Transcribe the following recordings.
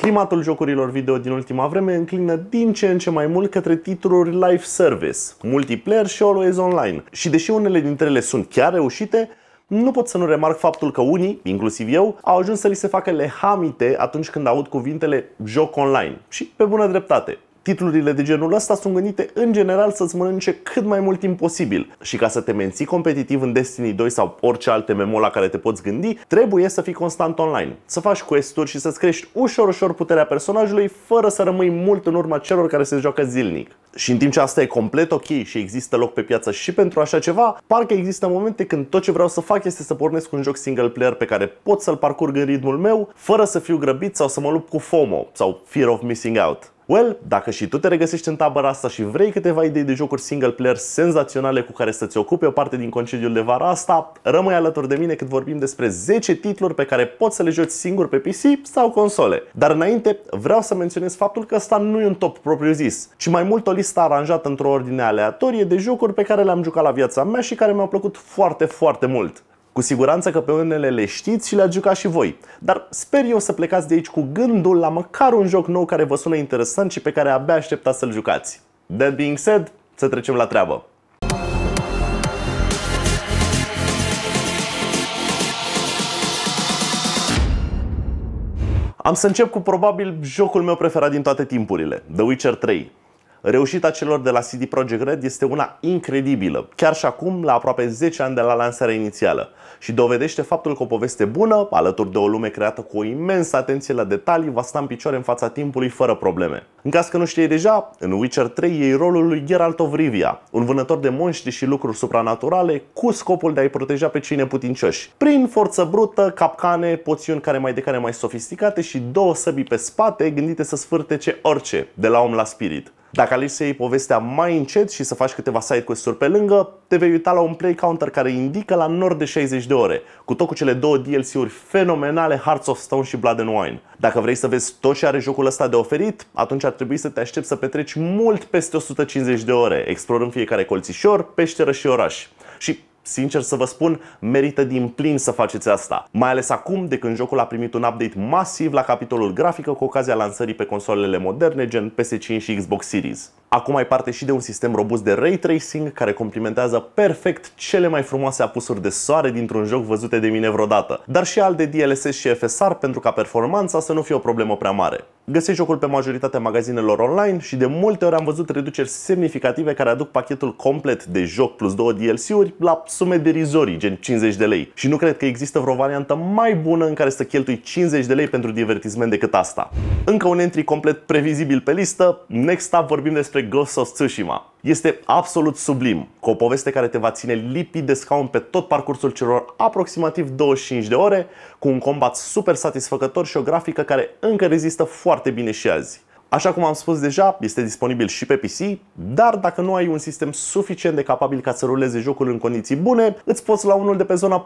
Climatul jocurilor video din ultima vreme înclină din ce în ce mai mult către titluri live service, multiplayer și always online. Și deși unele dintre ele sunt chiar reușite, nu pot să nu remarc faptul că unii, inclusiv eu, au ajuns să li se facă lehamite atunci când aud cuvintele joc online. Și pe bună dreptate titlurile de genul ăsta sunt gândite în general să-ți mănânce cât mai mult timp posibil. Și ca să te menții competitiv în Destiny 2 sau orice alte MMO la care te poți gândi, trebuie să fii constant online, să faci quest-uri și să-ți crești ușor-ușor puterea personajului fără să rămâi mult în urma celor care se joacă zilnic. Și în timp ce asta e complet ok și există loc pe piață și pentru așa ceva, parcă există momente când tot ce vreau să fac este să pornesc un joc single player pe care pot să-l parcurg în ritmul meu, fără să fiu grăbit sau să mă lupt cu FOMO sau Fear of Missing Out. Well, dacă și tu te regăsești în tabăra asta și vrei câteva idei de jocuri single player senzaționale cu care să-ți ocupe o parte din concediul de vara asta, rămâi alături de mine cât vorbim despre 10 titluri pe care poți să le joci singur pe PC sau console. Dar înainte, vreau să menționez faptul că asta nu e un top propriu zis, ci mai mult o listă aranjată într-o ordine aleatorie de jocuri pe care le-am jucat la viața mea și care mi-au plăcut foarte, foarte mult. Cu siguranță că pe unele le știți și le-ați jucat și voi, dar sper eu să plecați de aici cu gândul la măcar un joc nou care vă sună interesant și pe care abia așteptați să-l jucați. That being said, să trecem la treabă. Am să încep cu probabil jocul meu preferat din toate timpurile, The Witcher 3. Reușita celor de la CD Projekt Red este una incredibilă, chiar și acum, la aproape 10 ani de la lansarea inițială, și dovedește faptul că o poveste bună, alături de o lume creată cu o imensă atenție la detalii, va sta în picioare în fața timpului fără probleme. În caz că nu știi deja, în Witcher 3 iei rolul lui Geralt of Rivia, un vânător de monștri și lucruri supranaturale cu scopul de a-i proteja pe cei neputincioși, prin forță brută, capcane, poțiuni care mai de care mai sofisticate și două săbii pe spate gândite să sfârtece orice, de la om la spirit. Dacă alegi să iei povestea mai încet și să faci câteva side quest-uri pe lângă, te vei uita la un play counter care indică la nord de 60 de ore, cu tot cu cele două DLC-uri fenomenale Hearts of Stone și Blood and Wine. Dacă vrei să vezi tot ce are jocul ăsta de oferit, atunci ar trebui să te aștepți să petreci mult peste 150 de ore, explorând fiecare colțișor, peșteră și oraș. Și Sincer să vă spun, merită din plin să faceți asta. Mai ales acum de când jocul a primit un update masiv la capitolul grafică cu ocazia lansării pe consolele moderne gen PS5 și Xbox Series. Acum ai parte și de un sistem robust de ray tracing care complimentează perfect cele mai frumoase apusuri de soare dintr-un joc văzute de mine vreodată, dar și al de DLSS și FSR pentru ca performanța să nu fie o problemă prea mare. Găsești jocul pe majoritatea magazinelor online și de multe ori am văzut reduceri semnificative care aduc pachetul complet de joc plus două DLC-uri la sume derizorii, gen 50 de lei. Și nu cred că există vreo variantă mai bună în care să cheltui 50 de lei pentru divertisment decât asta. Încă un entry complet previzibil pe listă, next up vorbim despre Ghost of Tsushima. Este absolut sublim, cu o poveste care te va ține lipit de scaun pe tot parcursul celor aproximativ 25 de ore, cu un combat super satisfăcător și o grafică care încă rezistă foarte bine și azi. Așa cum am spus deja, este disponibil și pe PC, dar dacă nu ai un sistem suficient de capabil ca să ruleze jocul în condiții bune, îți poți la unul de pe zona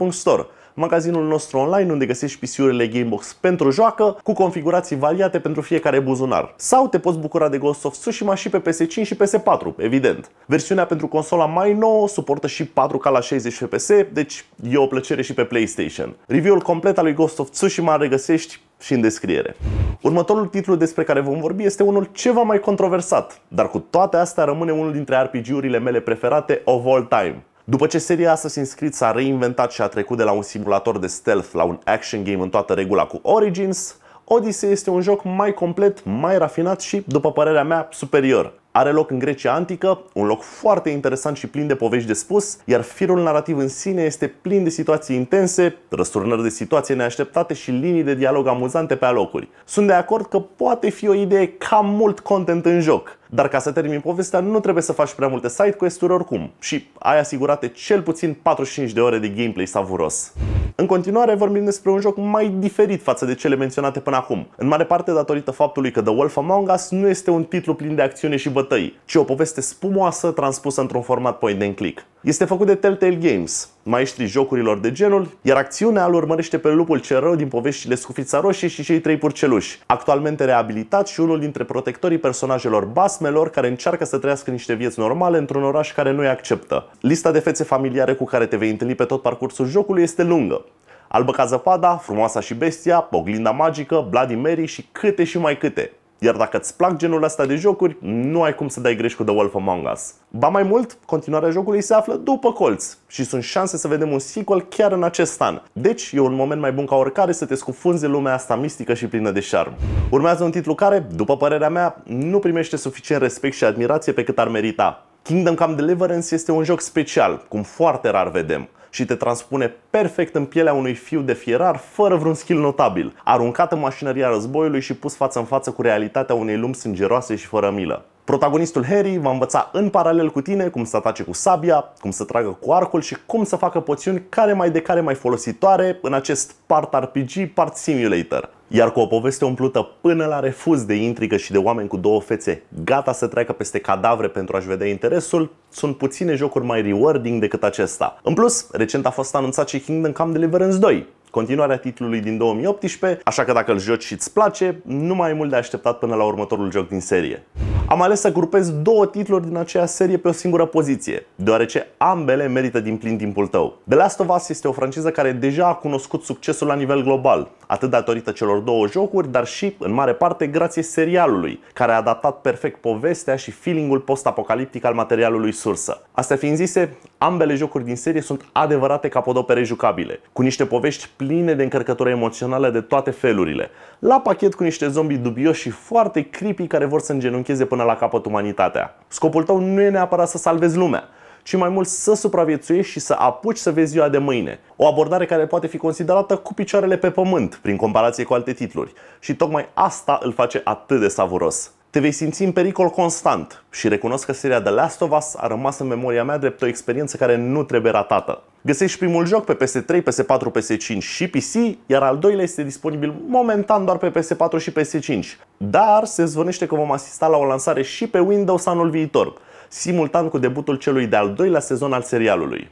magazinul nostru online unde găsești PC-urile Gamebox pentru joacă, cu configurații variate pentru fiecare buzunar. Sau te poți bucura de Ghost of Tsushima și pe PS5 și PS4, evident. Versiunea pentru consola mai nouă suportă și 4K la 60 FPS, deci e o plăcere și pe PlayStation. Review-ul complet al lui Ghost of Tsushima regăsești și în descriere. Următorul titlu despre care vom vorbi este unul ceva mai controversat, dar cu toate astea rămâne unul dintre RPG-urile mele preferate of all time. După ce seria Assassin's Creed s-a reinventat și a trecut de la un simulator de stealth la un action game în toată regula cu Origins, Odyssey este un joc mai complet, mai rafinat și, după părerea mea, superior. Are loc în Grecia Antică, un loc foarte interesant și plin de povești de spus, iar firul narrativ în sine este plin de situații intense, răsturnări de situații neașteptate și linii de dialog amuzante pe alocuri. Sunt de acord că poate fi o idee cam mult content în joc, dar ca să termin povestea, nu trebuie să faci prea multe side quest-uri oricum și ai asigurate cel puțin 45 de ore de gameplay savuros. În continuare vorbim despre un joc mai diferit față de cele menționate până acum, în mare parte datorită faptului că The Wolf Among Us nu este un titlu plin de acțiune și bătăi, ci o poveste spumoasă transpusă într-un format point and click. Este făcut de Telltale Games, maestrii jocurilor de genul, iar acțiunea îl urmărește pe lupul cel rău din poveștile Scufița Roșie și cei trei purceluși, actualmente reabilitat și unul dintre protectorii personajelor Bas fantasmelor care încearcă să trăiască niște vieți normale într-un oraș care nu-i acceptă. Lista de fețe familiare cu care te vei întâlni pe tot parcursul jocului este lungă. Albă ca zăpada, frumoasa și bestia, oglinda magică, Bloody Mary și câte și mai câte. Iar dacă îți plac genul ăsta de jocuri, nu ai cum să dai greș cu The Wolf Among Us. Ba mai mult, continuarea jocului se află după colț și sunt șanse să vedem un sequel chiar în acest an. Deci e un moment mai bun ca oricare să te scufunzi lumea asta mistică și plină de șarm. Urmează un titlu care, după părerea mea, nu primește suficient respect și admirație pe cât ar merita. Kingdom Come Deliverance este un joc special, cum foarte rar vedem și te transpune perfect în pielea unui fiu de fierar fără vreun skill notabil, aruncat în mașinăria războiului și pus față în față cu realitatea unei lumi sângeroase și fără milă. Protagonistul Harry va învăța în paralel cu tine cum să atace cu sabia, cum să tragă cu arcul și cum să facă poțiuni care mai de care mai folositoare în acest part RPG, part simulator. Iar cu o poveste umplută până la refuz de intrigă și de oameni cu două fețe gata să treacă peste cadavre pentru a-și vedea interesul, sunt puține jocuri mai rewarding decât acesta. În plus, recent a fost anunțat și Kingdom Come Deliverance 2, continuarea titlului din 2018, așa că dacă îl joci și îți place, nu mai e mult de așteptat până la următorul joc din serie. Am ales să grupez două titluri din aceeași serie pe o singură poziție, deoarece ambele merită din plin timpul tău. The Last of Us este o franciză care deja a cunoscut succesul la nivel global, atât datorită celor două jocuri, dar și, în mare parte, grație serialului, care a adaptat perfect povestea și feelingul post-apocaliptic al materialului sursă. Astea fiind zise, ambele jocuri din serie sunt adevărate capodopere jucabile, cu niște povești pline de încărcătură emoțională de toate felurile, la pachet cu niște zombi dubioși și foarte creepy care vor să îngenuncheze până la capăt umanitatea. Scopul tău nu e neapărat să salvezi lumea, ci mai mult să supraviețuiești și să apuci să vezi ziua de mâine. O abordare care poate fi considerată cu picioarele pe pământ, prin comparație cu alte titluri. Și tocmai asta îl face atât de savuros. Te vei simți în pericol constant și recunosc că seria The Last of Us a rămas în memoria mea drept o experiență care nu trebuie ratată. Găsești primul joc pe PS3, PS4, PS5 și PC, iar al doilea este disponibil momentan doar pe PS4 și PS5. Dar se zvonește că vom asista la o lansare și pe Windows anul viitor, simultan cu debutul celui de-al doilea sezon al serialului.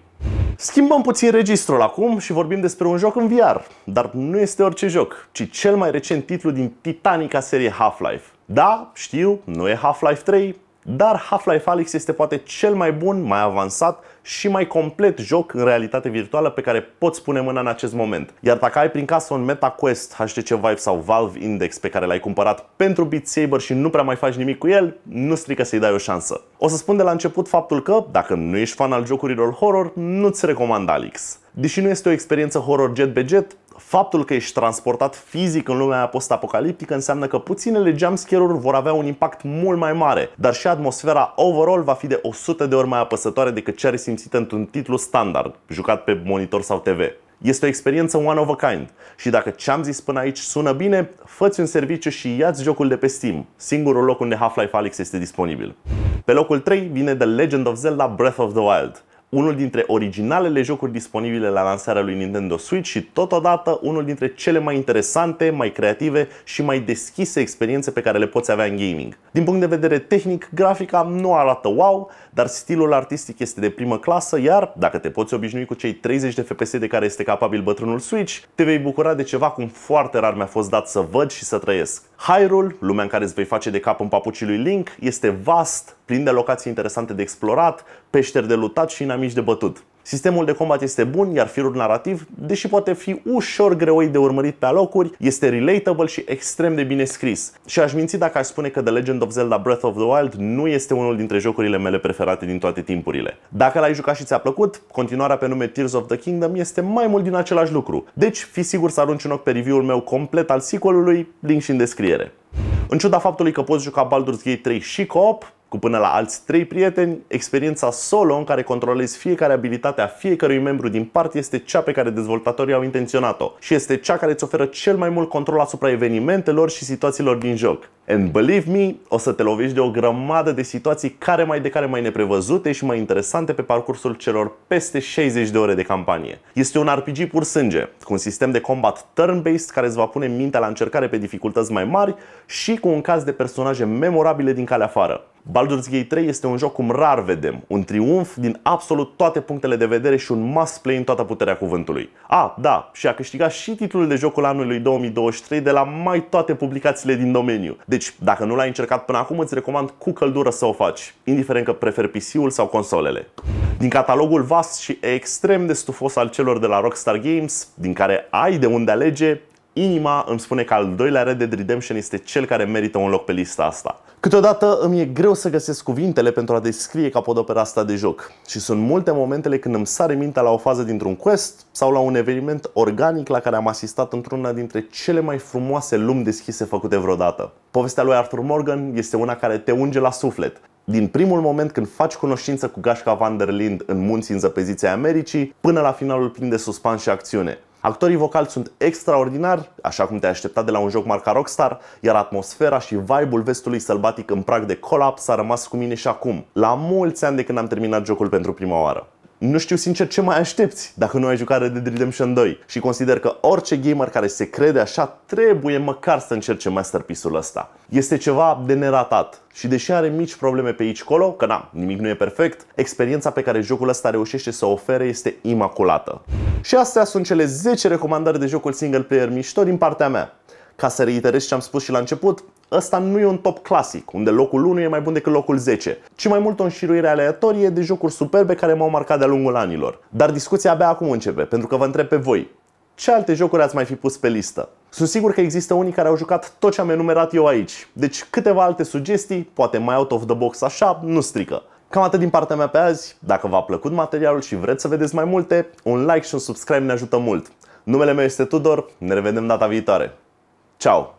Schimbăm puțin registrul acum și vorbim despre un joc în VR, dar nu este orice joc, ci cel mai recent titlu din Titanica serie Half-Life. Da, știu, nu e Half-Life 3, dar Half-Life Alyx este poate cel mai bun, mai avansat și mai complet joc în realitate virtuală pe care poți pune mâna în acest moment. Iar dacă ai prin casă un MetaQuest, HTC Vive sau Valve Index pe care l-ai cumpărat pentru Beat Saber și nu prea mai faci nimic cu el, nu strică să-i dai o șansă. O să spun de la început faptul că, dacă nu ești fan al jocurilor horror, nu-ți recomand Alyx. Deși nu este o experiență horror jet be jet, faptul că ești transportat fizic în lumea post-apocaliptică înseamnă că puținele jumpscare-uri vor avea un impact mult mai mare, dar și atmosfera overall va fi de 100 de ori mai apăsătoare decât cea resimțită într-un titlu standard, jucat pe monitor sau TV. Este o experiență one of a kind și dacă ce-am zis până aici sună bine, făți un serviciu și ia-ți jocul de pe Steam, singurul loc unde Half-Life Alyx este disponibil. Pe locul 3 vine The Legend of Zelda Breath of the Wild unul dintre originalele jocuri disponibile la lansarea lui Nintendo Switch și totodată unul dintre cele mai interesante, mai creative și mai deschise experiențe pe care le poți avea în gaming. Din punct de vedere tehnic, grafica nu arată wow, dar stilul artistic este de primă clasă, iar dacă te poți obișnui cu cei 30 de FPS de care este capabil bătrânul Switch, te vei bucura de ceva cum foarte rar mi-a fost dat să văd și să trăiesc. Hyrule, lumea în care îți vei face de cap în papucii lui Link, este vast, plin de locații interesante de explorat, peșteri de lutat și inamici de bătut. Sistemul de combat este bun, iar firul narrativ, deși poate fi ușor greoi de urmărit pe alocuri, este relatable și extrem de bine scris. Și aș minți dacă aș spune că The Legend of Zelda Breath of the Wild nu este unul dintre jocurile mele preferate din toate timpurile. Dacă l-ai jucat și ți-a plăcut, continuarea pe nume Tears of the Kingdom este mai mult din același lucru. Deci, fi sigur să arunci un ochi pe review-ul meu complet al sequel link și în descriere. În ciuda faptului că poți juca Baldur's Gate 3 și co-op, cu până la alți trei prieteni, experiența solo în care controlezi fiecare abilitate a fiecărui membru din parte este cea pe care dezvoltatorii au intenționat-o și este cea care îți oferă cel mai mult control asupra evenimentelor și situațiilor din joc. And believe me, o să te lovești de o grămadă de situații care mai de care mai neprevăzute și mai interesante pe parcursul celor peste 60 de ore de campanie. Este un RPG pur sânge, cu un sistem de combat turn-based care îți va pune mintea la încercare pe dificultăți mai mari și cu un caz de personaje memorabile din calea afară. Baldur's Gate 3 este un joc cum rar vedem, un triumf din absolut toate punctele de vedere și un must play în toată puterea cuvântului. A, da, și a câștigat și titlul de jocul anului 2023 de la mai toate publicațiile din domeniu. Deci, dacă nu l-ai încercat până acum, îți recomand cu căldură să o faci, indiferent că preferi PC-ul sau consolele. Din catalogul vast și extrem de stufos al celor de la Rockstar Games, din care ai de unde alege, Inima îmi spune că al doilea Red Dead Redemption este cel care merită un loc pe lista asta. Câteodată îmi e greu să găsesc cuvintele pentru a descrie capodopera asta de joc și sunt multe momentele când îmi sare mintea la o fază dintr-un quest sau la un eveniment organic la care am asistat într-una dintre cele mai frumoase lumi deschise făcute vreodată. Povestea lui Arthur Morgan este una care te unge la suflet din primul moment când faci cunoștință cu Gașca van der Lind în munții înzăpeziței Americii până la finalul plin de suspans și acțiune. Actorii vocali sunt extraordinari, așa cum te-ai așteptat de la un joc marca Rockstar, iar atmosfera și vibe-ul vestului sălbatic în prag de colaps a rămas cu mine și acum, la mulți ani de când am terminat jocul pentru prima oară nu știu sincer ce mai aștepți dacă nu ai jucat Red Dead Redemption 2 și consider că orice gamer care se crede așa trebuie măcar să încerce masterpiece-ul ăsta. Este ceva de neratat și deși are mici probleme pe aici colo, că na, nimic nu e perfect, experiența pe care jocul ăsta reușește să o ofere este imaculată. Și astea sunt cele 10 recomandări de jocul single player mișto din partea mea ca să reiterez ce am spus și la început, ăsta nu e un top clasic, unde locul 1 e mai bun decât locul 10, ci mai mult o înșiruire aleatorie de jocuri superbe care m-au marcat de-a lungul anilor. Dar discuția abia acum începe, pentru că vă întreb pe voi, ce alte jocuri ați mai fi pus pe listă? Sunt sigur că există unii care au jucat tot ce am enumerat eu aici, deci câteva alte sugestii, poate mai out of the box așa, nu strică. Cam atât din partea mea pe azi, dacă v-a plăcut materialul și vreți să vedeți mai multe, un like și un subscribe ne ajută mult. Numele meu este Tudor, ne revedem data viitoare! Tchau!